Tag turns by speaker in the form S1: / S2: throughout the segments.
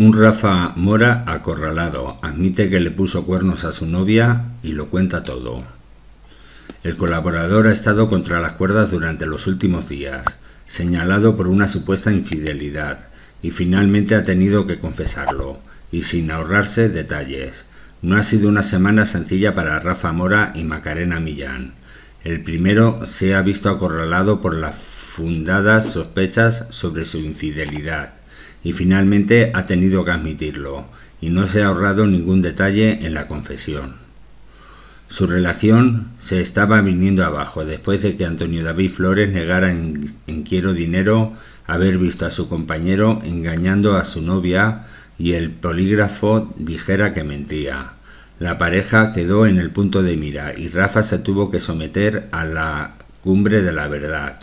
S1: Un Rafa Mora acorralado admite que le puso cuernos a su novia y lo cuenta todo. El colaborador ha estado contra las cuerdas durante los últimos días, señalado por una supuesta infidelidad, y finalmente ha tenido que confesarlo, y sin ahorrarse detalles. No ha sido una semana sencilla para Rafa Mora y Macarena Millán. El primero se ha visto acorralado por las fundadas sospechas sobre su infidelidad y finalmente ha tenido que admitirlo, y no se ha ahorrado ningún detalle en la confesión. Su relación se estaba viniendo abajo después de que Antonio David Flores negara en, Quiero Dinero haber visto a su compañero engañando a su novia y el polígrafo dijera que mentía. La pareja quedó en el punto de mira y Rafa se tuvo que someter a la cumbre de la verdad,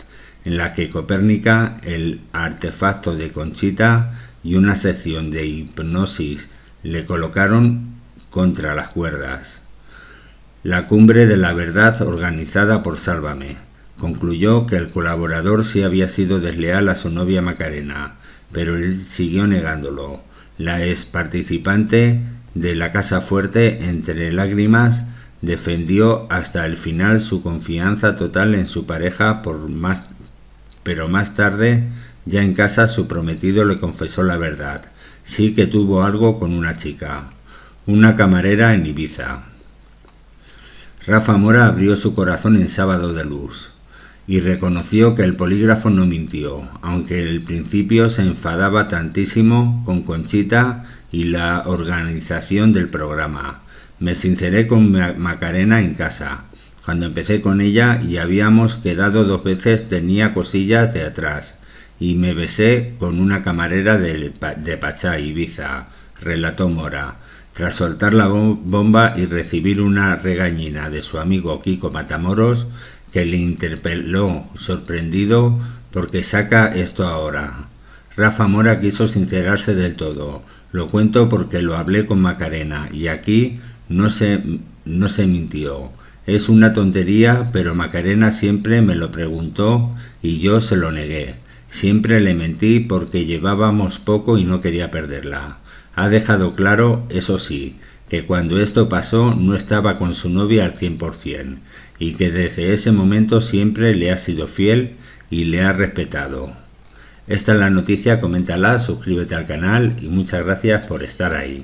S1: en la que Copérnica, el artefacto de Conchita y una sección de hipnosis le colocaron contra las cuerdas. La cumbre de la verdad organizada por Sálvame concluyó que el colaborador sí había sido desleal a su novia Macarena, pero él siguió negándolo. La ex participante de la Casa Fuerte, entre lágrimas, defendió hasta el final su confianza total en su pareja por más pero más tarde, ya en casa, su prometido le confesó la verdad. Sí que tuvo algo con una chica, una camarera en Ibiza. Rafa Mora abrió su corazón en sábado de luz y reconoció que el polígrafo no mintió, aunque el principio se enfadaba tantísimo con Conchita y la organización del programa. Me sinceré con Macarena en casa, cuando empecé con ella y habíamos quedado dos veces tenía cosillas de atrás y me besé con una camarera de, de Pachá, Ibiza, relató Mora. Tras soltar la bomba y recibir una regañina de su amigo Kiko Matamoros, que le interpeló sorprendido, porque saca esto ahora? Rafa Mora quiso sincerarse del todo. Lo cuento porque lo hablé con Macarena y aquí no no se mintió. Es una tontería, pero Macarena siempre me lo preguntó y yo se lo negué. Siempre le mentí porque llevábamos poco y no quería perderla. Ha dejado claro, eso sí, que cuando esto pasó no estaba con su novia al 100%, y que desde ese momento siempre le ha sido fiel y le ha respetado. Esta es la noticia, coméntala, suscríbete al canal y muchas gracias por estar ahí.